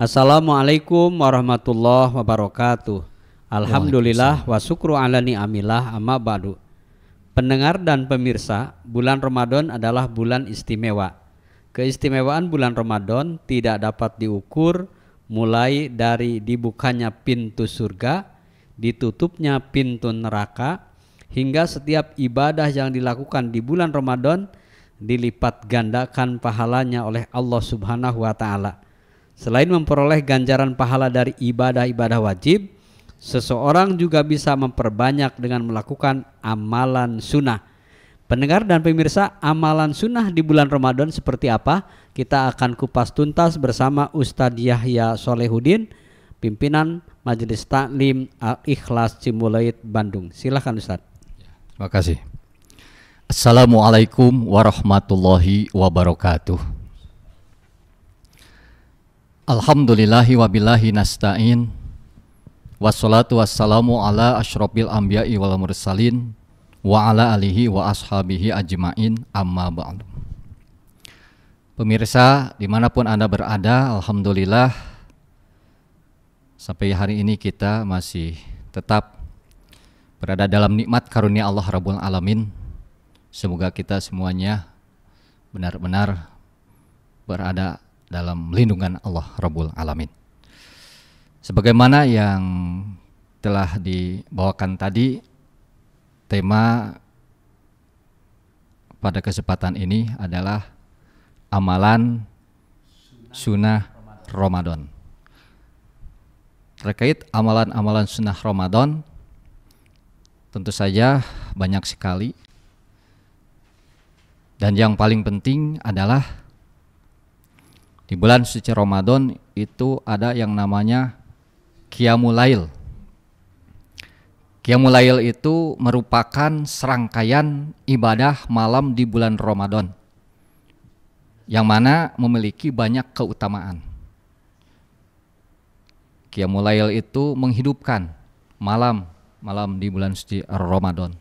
Assalamualaikum warahmatullahi wabarakatuh. Alhamdulillah wa syukru ala ni'amillah amma ba'du. Pendengar dan pemirsa, bulan Ramadan adalah bulan istimewa. Keistimewaan bulan Ramadan tidak dapat diukur mulai dari dibukanya pintu surga, ditutupnya pintu neraka, hingga setiap ibadah yang dilakukan di bulan Ramadan dilipat gandakan pahalanya oleh Allah Subhanahu wa taala Selain memperoleh ganjaran pahala dari ibadah-ibadah wajib, seseorang juga bisa memperbanyak dengan melakukan amalan sunnah. Pendengar dan pemirsa, amalan sunnah di bulan Ramadan seperti apa? Kita akan kupas tuntas bersama Ustadz Yahya Solehudin, pimpinan Majelis Taklim Al-Ikhlas Cimulait Bandung. Silahkan Ustadz. Terima kasih. Assalamualaikum warahmatullahi wabarakatuh. Alhamdulillahi billahi nasta'in Wassalatu wassalamu ala ashrabil anbiya'i wal mursalin Wa ala alihi wa ashabihi ajma'in amma ba'du Pemirsa dimanapun Anda berada Alhamdulillah Sampai hari ini kita masih tetap berada dalam nikmat karunia Allah Rabbul Alamin Semoga kita semuanya benar-benar berada dalam lindungan Allah Rabbul Alamin. Sebagaimana yang telah dibawakan tadi, tema pada kesempatan ini adalah amalan sunnah Ramadan. Terkait amalan-amalan sunnah Ramadan, tentu saja banyak sekali. Dan yang paling penting adalah di bulan suci Ramadan itu ada yang namanya Qiyamulail. Qiyamulail itu merupakan serangkaian ibadah malam di bulan Ramadan yang mana memiliki banyak keutamaan. Qiyamulail itu menghidupkan malam malam di bulan suci Ramadan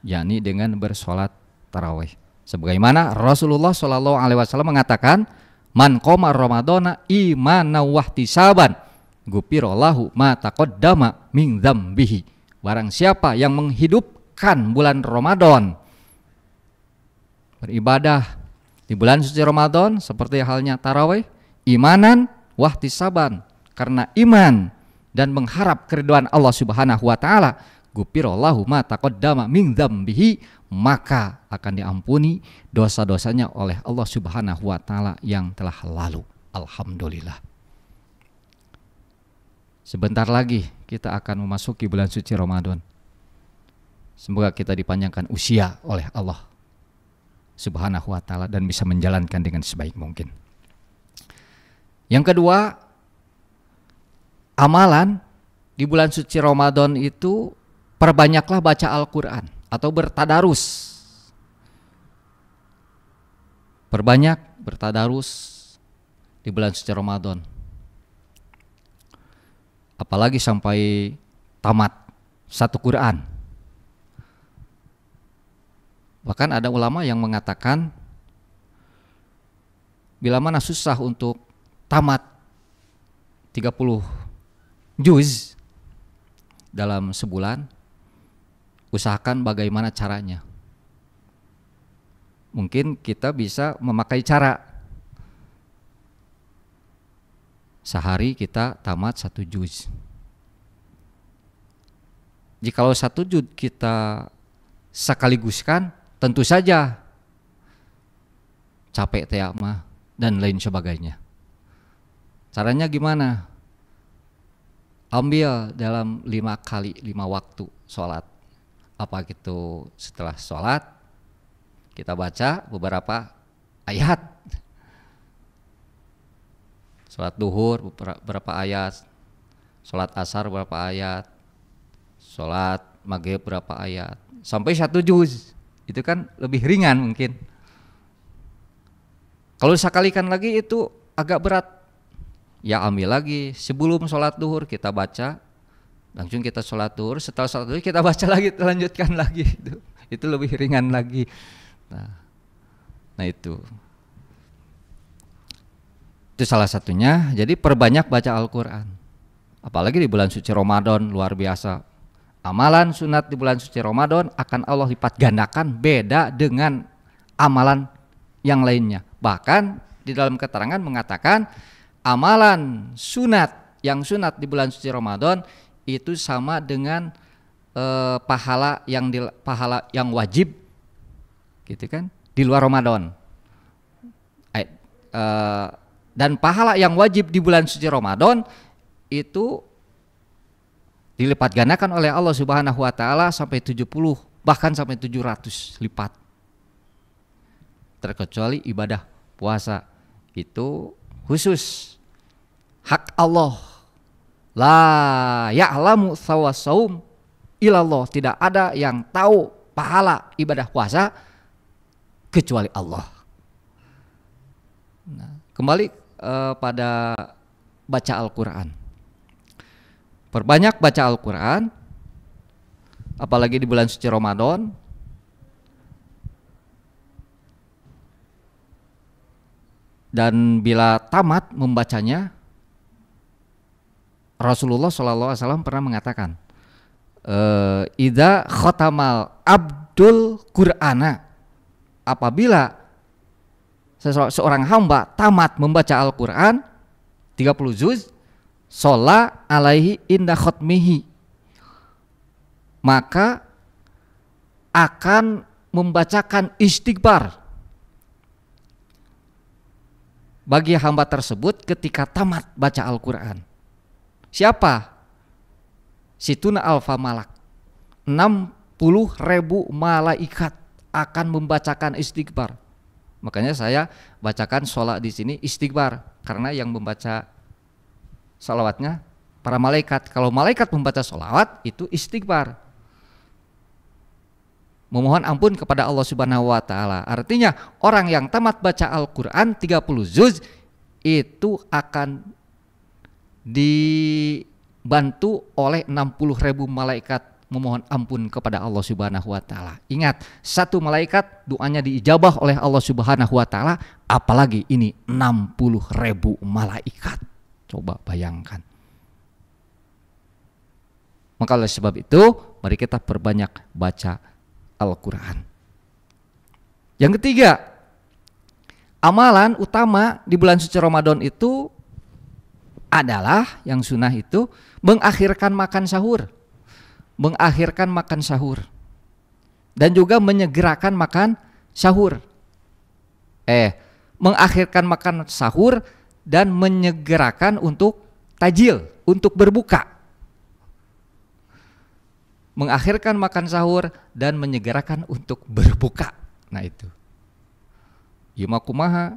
yakni dengan bersolat tarawih. Sebagaimana Rasulullah Shallallahu alaihi wasallam mengatakan Man koma ramadona imana wahtisaban gupirallahu ma taqaddama min bihi. Barang siapa yang menghidupkan bulan Ramadan beribadah di bulan suci Ramadan seperti halnya tarawih imanan wahtisaban karena iman dan mengharap keriduan Allah Subhanahu wa taala gupirallahu ma taqaddama min bihi maka akan diampuni dosa-dosanya oleh Allah Subhanahu wa taala yang telah lalu. Alhamdulillah. Sebentar lagi kita akan memasuki bulan suci Ramadan. Semoga kita dipanjangkan usia oleh Allah Subhanahu wa taala dan bisa menjalankan dengan sebaik mungkin. Yang kedua, amalan di bulan suci Ramadan itu perbanyaklah baca Al-Qur'an atau bertadarus. Perbanyak bertadarus di bulan suci Ramadan. Apalagi sampai tamat satu Quran. Bahkan ada ulama yang mengatakan bila mana susah untuk tamat 30 juz dalam sebulan usahakan bagaimana caranya. Mungkin kita bisa memakai cara. Sehari kita tamat satu juz. Jikalau satu juz kita sekaliguskan, tentu saja capek teh mah dan lain sebagainya. Caranya gimana? Ambil dalam lima kali lima waktu sholat apa gitu setelah sholat kita baca beberapa ayat sholat duhur beberapa ayat sholat asar beberapa ayat sholat maghrib beberapa ayat sampai satu juz itu kan lebih ringan mungkin kalau sekalikan lagi itu agak berat ya ambil lagi sebelum sholat duhur kita baca langsung kita sholat duhur setelah sholat duhur kita baca lagi lanjutkan lagi itu itu lebih ringan lagi nah, nah itu itu salah satunya jadi perbanyak baca Al-Quran apalagi di bulan suci Ramadan luar biasa amalan sunat di bulan suci Ramadan akan Allah lipat gandakan beda dengan amalan yang lainnya bahkan di dalam keterangan mengatakan amalan sunat yang sunat di bulan suci Ramadan itu sama dengan eh, pahala yang di, pahala yang wajib gitu kan di luar Ramadan eh, eh, dan pahala yang wajib di bulan suci Ramadan itu dilipat gandakan oleh Allah Subhanahu wa taala sampai 70 bahkan sampai 700 lipat terkecuali ibadah puasa itu khusus hak Allah La ya'lamu sawasaum ilallah. Tidak ada yang tahu pahala ibadah puasa kecuali Allah. Nah, kembali uh, pada baca Al-Quran. Perbanyak baca Al-Quran, apalagi di bulan suci Ramadan. Dan bila tamat membacanya, Rasulullah Alaihi Wasallam pernah mengatakan, e, eh, Ida khotamal abdul Qur'ana. Apabila seorang hamba tamat membaca Al-Quran 30 juz, sola alaihi inda khutmihi, Maka akan membacakan istighfar bagi hamba tersebut ketika tamat baca Al-Quran. Siapa? Situna alfa malak. 60 ribu malaikat akan membacakan istighfar. Makanya saya bacakan sholat di sini istighfar karena yang membaca sholawatnya para malaikat. Kalau malaikat membaca sholawat itu istighfar. Memohon ampun kepada Allah Subhanahu wa taala. Artinya orang yang tamat baca Al-Qur'an 30 juz itu akan dibantu oleh 60 ribu malaikat memohon ampun kepada Allah Subhanahu wa taala. Ingat, satu malaikat doanya diijabah oleh Allah Subhanahu wa taala, apalagi ini 60 ribu malaikat. Coba bayangkan. Maka oleh sebab itu, mari kita perbanyak baca Al-Qur'an. Yang ketiga, amalan utama di bulan suci Ramadan itu adalah yang sunnah itu mengakhirkan makan sahur, mengakhirkan makan sahur, dan juga menyegerakan makan sahur. Eh, mengakhirkan makan sahur dan menyegerakan untuk tajil, untuk berbuka. Mengakhirkan makan sahur dan menyegerakan untuk berbuka. Nah itu. Yuma kumaha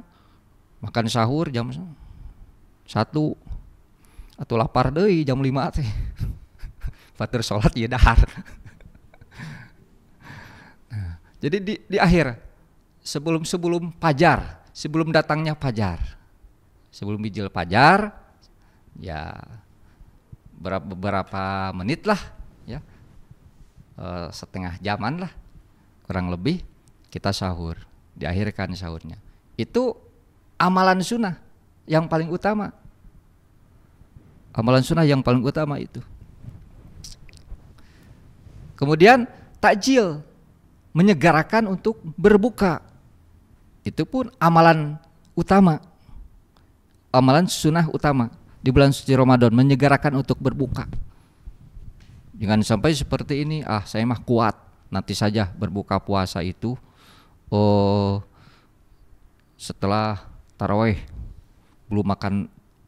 makan sahur jam satu atau lapar deh jam 5 teh fatir sholat ya dahar nah, jadi di, di akhir sebelum sebelum pajar sebelum datangnya pajar sebelum bijil pajar ya berapa beberapa menit lah ya eh, setengah jaman lah kurang lebih kita sahur diakhirkan sahurnya itu amalan sunnah yang paling utama Amalan sunnah yang paling utama itu. Kemudian takjil menyegarakan untuk berbuka. Itu pun amalan utama. Amalan sunnah utama di bulan suci Ramadan menyegarakan untuk berbuka. Jangan sampai seperti ini, ah saya mah kuat, nanti saja berbuka puasa itu oh setelah taraweh belum makan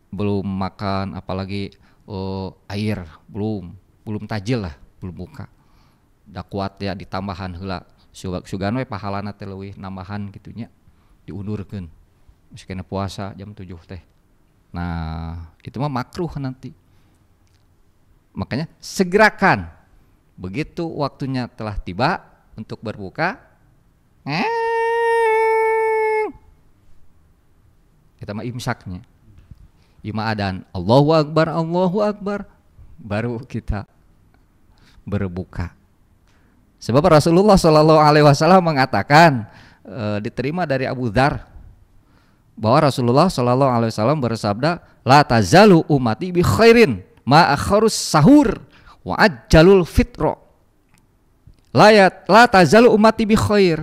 belum makan apalagi uh, air belum belum tajil lah belum buka udah kuat ya ditambahan hula sugan sugan we pahalana teh leuwih nambahan gitunya diundurkan meskipun puasa jam tujuh teh nah itu mah makruh nanti makanya segerakan begitu waktunya telah tiba untuk berbuka kita mah imsaknya Cuma adan Allahu Akbar, Allahu Akbar baru kita berbuka. Sebab Rasulullah Shallallahu Alaihi Wasallam mengatakan e, diterima dari Abu Dhar bahwa Rasulullah Shallallahu Alaihi Wasallam bersabda, la tazalu umati bi khairin ma akharus sahur wa ajalul fitro. Layat la tazalu umati bi khair.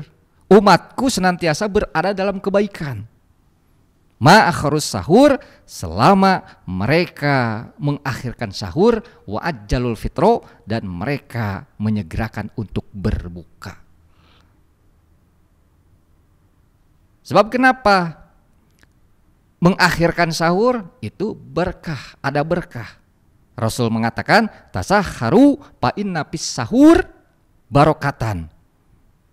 Umatku senantiasa berada dalam kebaikan ma'akhirus sahur selama mereka mengakhirkan sahur jalul fitro dan mereka menyegerakan untuk berbuka. Sebab kenapa? Mengakhirkan sahur itu berkah, ada berkah. Rasul mengatakan tasaharu pain napis sahur barokatan.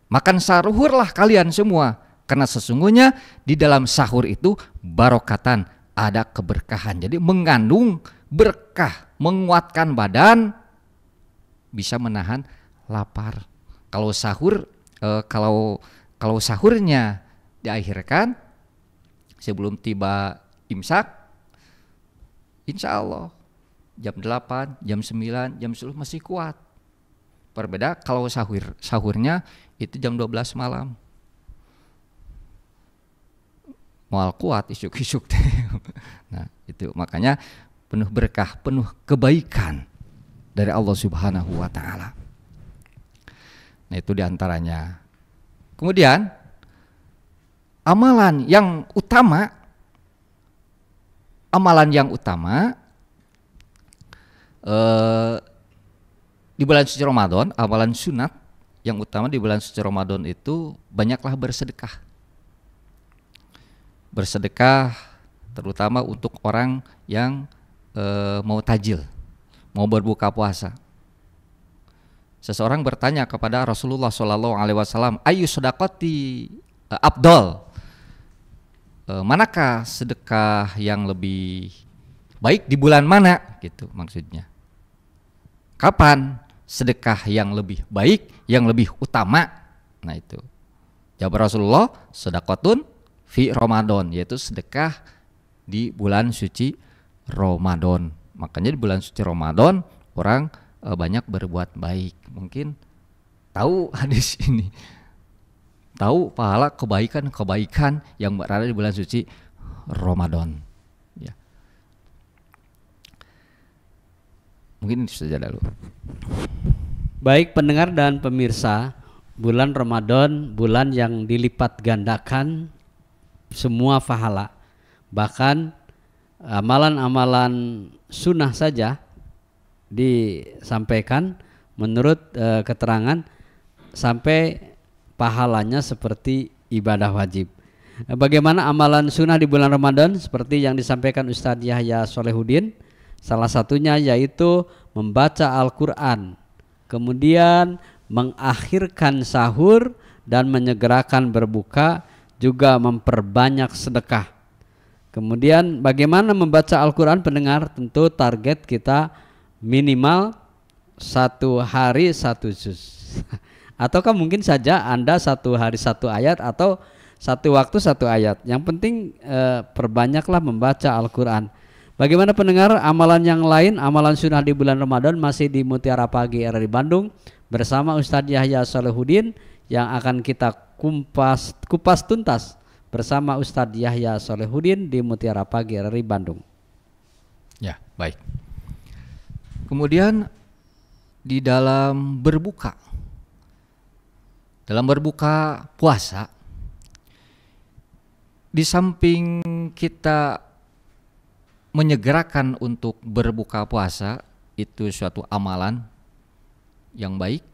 Makan sahurlah kalian semua karena sesungguhnya di dalam sahur itu barokatan, ada keberkahan. Jadi mengandung berkah, menguatkan badan, bisa menahan lapar. Kalau sahur, eh, kalau kalau sahurnya diakhirkan sebelum tiba imsak, insya Allah jam 8, jam 9, jam 10 masih kuat. Berbeda kalau sahur, sahurnya itu jam 12 malam moal kuat isuk-isuk nah, itu makanya penuh berkah, penuh kebaikan dari Allah Subhanahu wa taala. Nah, itu diantaranya. Kemudian amalan yang utama amalan yang utama eh, di bulan suci Ramadan, amalan sunat yang utama di bulan suci Ramadan itu banyaklah bersedekah bersedekah terutama untuk orang yang e, mau tajil, mau berbuka puasa. Seseorang bertanya kepada Rasulullah Shallallahu Alaihi Wasallam, ayu sedekati e, Abdul, e, manakah sedekah yang lebih baik di bulan mana? Gitu maksudnya. Kapan sedekah yang lebih baik, yang lebih utama? Nah itu. Jawab Rasulullah, sedekatun fi Ramadan yaitu sedekah di bulan suci Ramadan. Makanya di bulan suci Ramadan orang e, banyak berbuat baik. Mungkin tahu hadis ini. Tahu pahala kebaikan-kebaikan yang berada di bulan suci Ramadan. Ya. Mungkin itu saja dulu. Baik pendengar dan pemirsa, bulan Ramadan bulan yang dilipat gandakan semua pahala Bahkan eh, amalan-amalan sunnah saja disampaikan menurut e, keterangan sampai pahalanya seperti ibadah wajib. Eh, bagaimana amalan sunnah di bulan Ramadan seperti yang disampaikan Ustadz Yahya Solehudin salah satunya yaitu membaca Al-Quran kemudian mengakhirkan sahur dan menyegerakan berbuka juga memperbanyak sedekah. Kemudian bagaimana membaca Al-Quran pendengar? Tentu target kita minimal satu hari satu juz. Ataukah mungkin saja Anda satu hari satu ayat atau satu waktu satu ayat. Yang penting eh, perbanyaklah membaca Al-Quran. Bagaimana pendengar amalan yang lain, amalan sunnah di bulan Ramadan masih di Mutiara Pagi RRI Bandung bersama Ustadz Yahya Salahuddin yang akan kita Kumpas Kupas Tuntas bersama Ustadz Yahya Solehudin di Mutiara Pagi RRI Bandung. Ya, baik. Kemudian di dalam berbuka dalam berbuka puasa di samping kita menyegerakan untuk berbuka puasa itu suatu amalan yang baik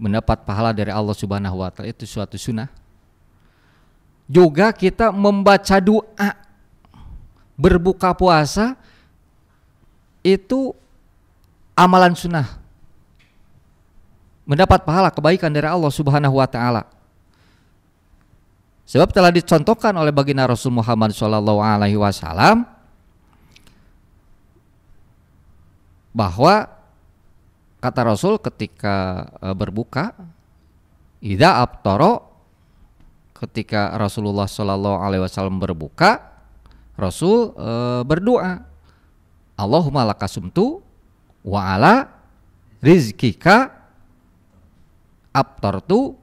mendapat pahala dari Allah Subhanahu wa taala itu suatu sunnah. Juga kita membaca doa berbuka puasa itu amalan sunnah. Mendapat pahala kebaikan dari Allah Subhanahu wa taala. Sebab telah dicontohkan oleh baginda Rasul Muhammad Shallallahu alaihi wasallam bahwa kata Rasul ketika uh, berbuka ida abtoro ketika Rasulullah Shallallahu Alaihi Wasallam berbuka Rasul uh, berdoa Allahumma lakasumtu wa ala rizkika abtortu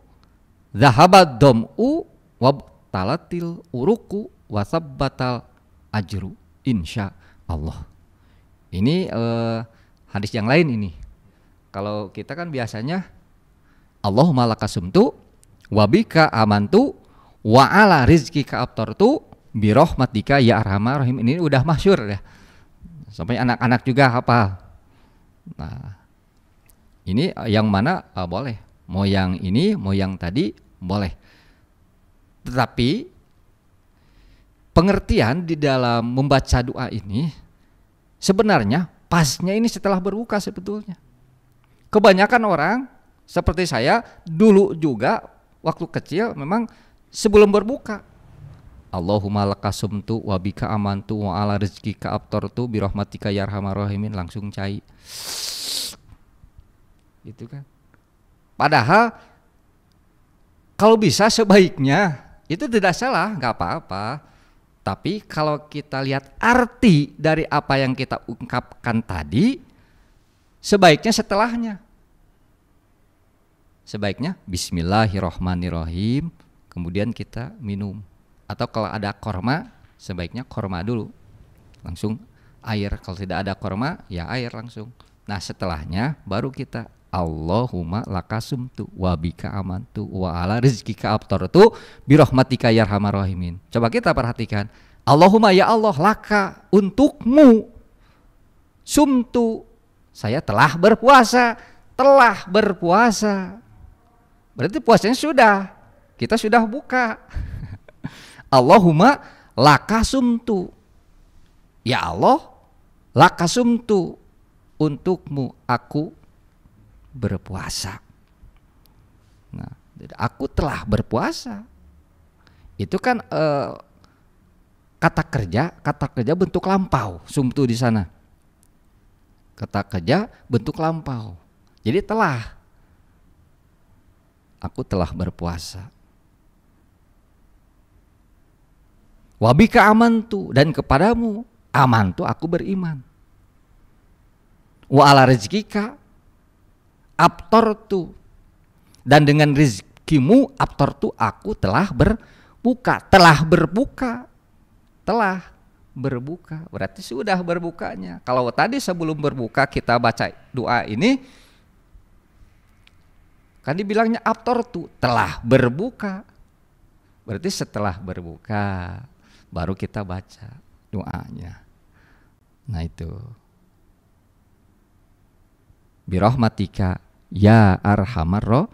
zahabat dom'u talatil uruku batal ajru insya Allah ini uh, hadis yang lain ini kalau kita kan biasanya Allahumma lakasumtu wabika amantu wa ala rizki kaabtortu birohmatika ya arhamar rahim. Ini udah masyur ya. Sampai anak-anak juga hafal. Nah, ini yang mana uh, boleh. Mau yang ini, mau yang tadi boleh. Tetapi pengertian di dalam membaca doa ini sebenarnya pasnya ini setelah berbuka sebetulnya kebanyakan orang seperti saya dulu juga waktu kecil memang sebelum berbuka Allahumma lakasumtu wabika amantu wa ala rezekika abtartu bi rahmatika yarhamar ya langsung cai. Itu kan. Padahal kalau bisa sebaiknya itu tidak salah, nggak apa-apa. Tapi kalau kita lihat arti dari apa yang kita ungkapkan tadi, sebaiknya setelahnya sebaiknya Bismillahirrohmanirrohim kemudian kita minum atau kalau ada korma sebaiknya korma dulu langsung air kalau tidak ada korma ya air langsung nah setelahnya baru kita Allahumma lakasum tu wabika aman tu wa ala rizkika abtor tu birohmatika yarhamar coba kita perhatikan Allahumma ya Allah laka untukmu sumtu saya telah berpuasa telah berpuasa Berarti puasanya sudah. Kita sudah buka. Allahumma lakasumtu. Ya Allah, lakasumtu. Untukmu aku berpuasa. Nah, aku telah berpuasa. Itu kan eh, kata kerja, kata kerja bentuk lampau, sumtu di sana. Kata kerja bentuk lampau. Jadi telah aku telah berpuasa. Wabika amantu dan kepadamu aman amantu aku beriman. Wa ala rezekika tuh dan dengan rezekimu tuh aku telah berbuka, telah berbuka, telah berbuka. Berarti sudah berbukanya. Kalau tadi sebelum berbuka kita baca doa ini Kan dibilangnya aptor tuh telah berbuka. Berarti setelah berbuka baru kita baca doanya. Nah itu. Birohmatika ya arhamar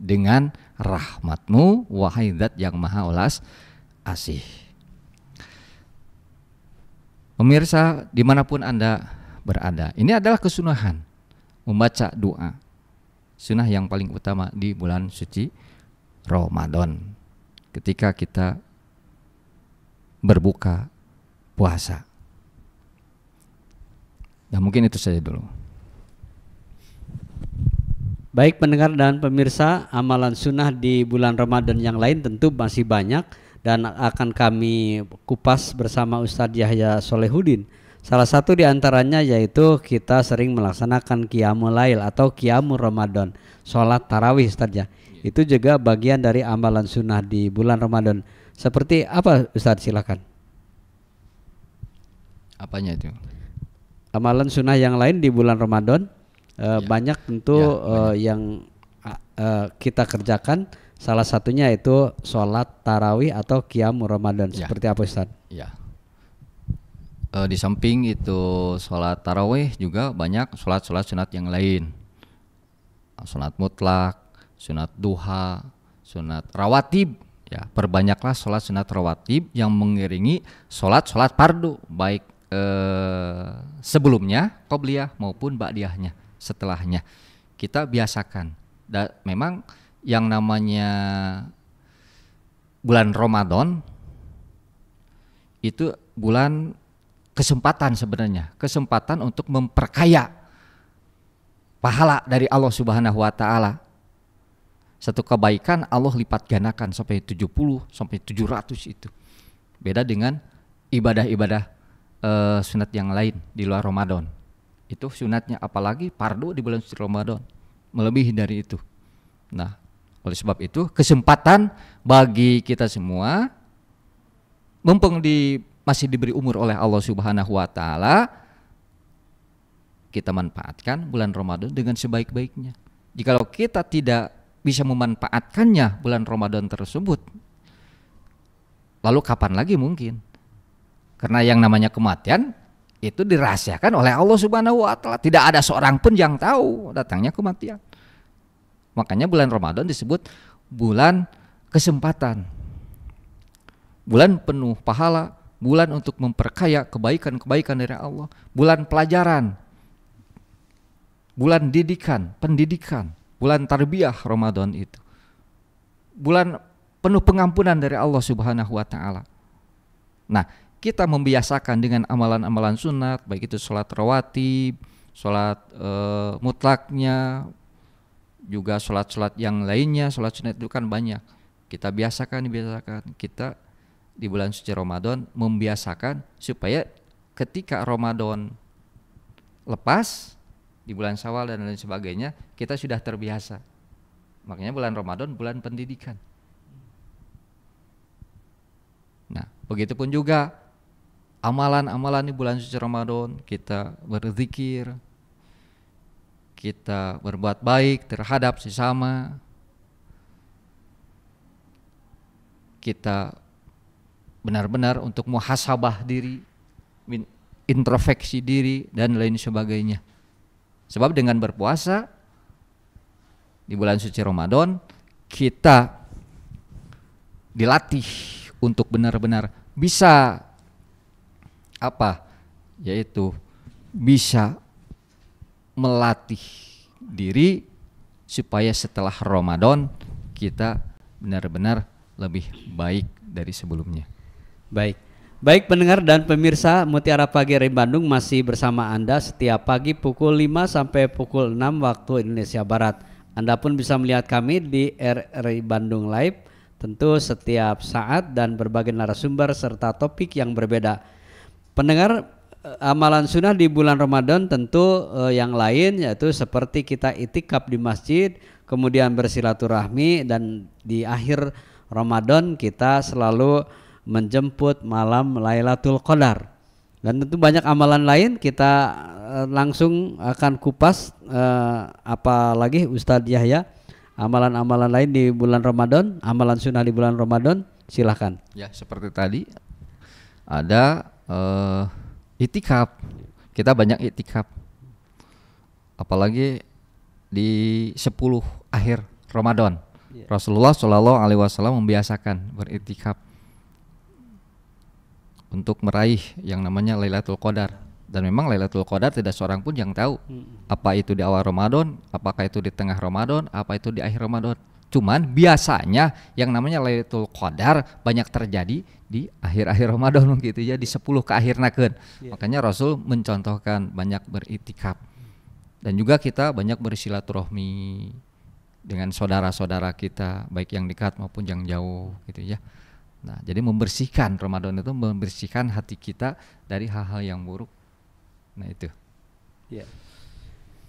Dengan rahmatmu wahai zat yang maha olas asih. Pemirsa dimanapun Anda berada, ini adalah kesunahan membaca doa sunnah yang paling utama di bulan suci Ramadan ketika kita berbuka puasa. Ya mungkin itu saja dulu. Baik pendengar dan pemirsa, amalan sunnah di bulan Ramadan yang lain tentu masih banyak dan akan kami kupas bersama Ustadz Yahya Solehudin. Salah satu diantaranya yaitu kita sering melaksanakan qiyamul lail atau kiamu Ramadan, sholat tarawih Ustaz ya. Iya. Itu juga bagian dari amalan sunnah di bulan Ramadan. Seperti apa Ustaz silakan. Apanya itu? Amalan sunnah yang lain di bulan Ramadan eh, iya. banyak tentu ya, yang eh, kita kerjakan salah satunya itu sholat tarawih atau kiamu Ramadan. Ya. Seperti apa Ustaz? Ya uh, di samping itu sholat taraweh juga banyak sholat-sholat sunat yang lain ah, sunat mutlak sunat duha sunat rawatib ya perbanyaklah sholat sunat rawatib yang mengiringi sholat sholat pardu baik eh, sebelumnya qobliyah maupun ba'diyahnya setelahnya kita biasakan da, memang yang namanya bulan Ramadan itu bulan kesempatan sebenarnya, kesempatan untuk memperkaya pahala dari Allah Subhanahu wa taala. Satu kebaikan Allah lipat gandakan sampai 70 sampai 700 itu. Beda dengan ibadah-ibadah e, sunat yang lain di luar Ramadan. Itu sunatnya apalagi pardu di bulan suci Ramadan melebihi dari itu. Nah, oleh sebab itu kesempatan bagi kita semua mumpung di masih diberi umur oleh Allah Subhanahu wa taala kita manfaatkan bulan Ramadan dengan sebaik-baiknya. Jikalau kita tidak bisa memanfaatkannya bulan Ramadan tersebut, lalu kapan lagi mungkin? Karena yang namanya kematian itu dirahasiakan oleh Allah Subhanahu wa taala. Tidak ada seorang pun yang tahu datangnya kematian. Makanya bulan Ramadan disebut bulan kesempatan. Bulan penuh pahala, bulan untuk memperkaya kebaikan-kebaikan dari Allah, bulan pelajaran, bulan didikan, pendidikan, bulan tarbiyah Ramadan itu. Bulan penuh pengampunan dari Allah Subhanahu wa taala. Nah, kita membiasakan dengan amalan-amalan sunat, baik itu sholat rawatib, sholat e, mutlaknya, juga sholat-sholat yang lainnya, sholat sunat itu kan banyak. Kita biasakan, biasakan, kita di bulan suci Ramadan membiasakan supaya ketika Ramadan lepas di bulan Syawal dan lain sebagainya kita sudah terbiasa. Makanya bulan Ramadan bulan pendidikan. Nah, begitupun juga amalan-amalan di bulan suci Ramadan kita berzikir, kita berbuat baik terhadap sesama, kita benar-benar untuk muhasabah diri, introspeksi diri dan lain sebagainya. Sebab dengan berpuasa di bulan suci Ramadan kita dilatih untuk benar-benar bisa apa? Yaitu bisa melatih diri supaya setelah Ramadan kita benar-benar lebih baik dari sebelumnya. Baik. Baik pendengar dan pemirsa Mutiara Pagi RI Bandung masih bersama Anda setiap pagi pukul 5 sampai pukul 6 waktu Indonesia Barat. Anda pun bisa melihat kami di RRI Bandung Live tentu setiap saat dan berbagai narasumber serta topik yang berbeda. Pendengar eh, amalan sunnah di bulan Ramadan tentu eh, yang lain yaitu seperti kita itikaf di masjid, kemudian bersilaturahmi dan di akhir Ramadan kita selalu menjemput malam Lailatul Qadar. Dan tentu banyak amalan lain kita eh, langsung akan kupas eh, apalagi Ustadz Yahya amalan-amalan lain di bulan Ramadan, amalan sunnah di bulan Ramadan, silahkan. Ya seperti tadi ada eh, itikaf, kita banyak itikaf, apalagi di 10 akhir Ramadan. Iya. Rasulullah Shallallahu Alaihi Wasallam membiasakan beritikaf untuk meraih yang namanya Lailatul Qadar dan memang Lailatul Qadar tidak seorang pun yang tahu apa itu di awal Ramadan, apakah itu di tengah Ramadan, apa itu di akhir Ramadan. Cuman biasanya yang namanya Lailatul Qadar banyak terjadi di akhir-akhir Ramadan gitu ya di 10 ke akhir nakun. Iya. Makanya Rasul mencontohkan banyak beriktikaf. Dan juga kita banyak bersilaturahmi dengan saudara-saudara kita baik yang dekat maupun yang jauh gitu ya. Nah, jadi membersihkan Ramadan itu membersihkan hati kita dari hal-hal yang buruk. Nah, itu. Ya.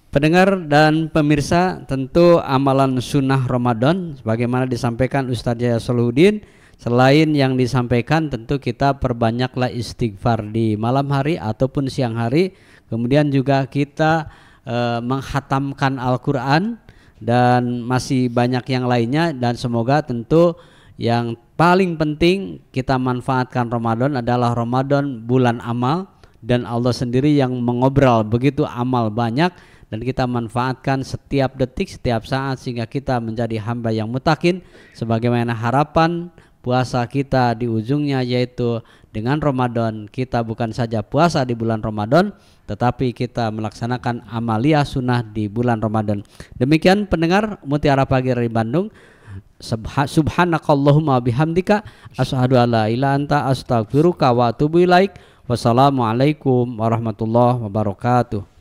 Pendengar dan pemirsa, tentu amalan sunnah Ramadan sebagaimana disampaikan Ustaz Jaya Salahuddin Selain yang disampaikan tentu kita perbanyaklah istighfar di malam hari ataupun siang hari Kemudian juga kita e, menghatamkan Al-Quran dan masih banyak yang lainnya Dan semoga tentu yang paling penting kita manfaatkan Ramadan adalah Ramadan bulan amal dan Allah sendiri yang mengobrol begitu amal banyak dan kita manfaatkan setiap detik setiap saat sehingga kita menjadi hamba yang mutakin sebagaimana harapan puasa kita di ujungnya yaitu dengan Ramadan kita bukan saja puasa di bulan Ramadan tetapi kita melaksanakan amalia sunnah di bulan Ramadan demikian pendengar Mutiara Pagi dari Bandung subhanakallahumma bihamdika asyhadu alla ilaha anta astaghfiruka wa atubu ilaik wassalamualaikum warahmatullahi wabarakatuh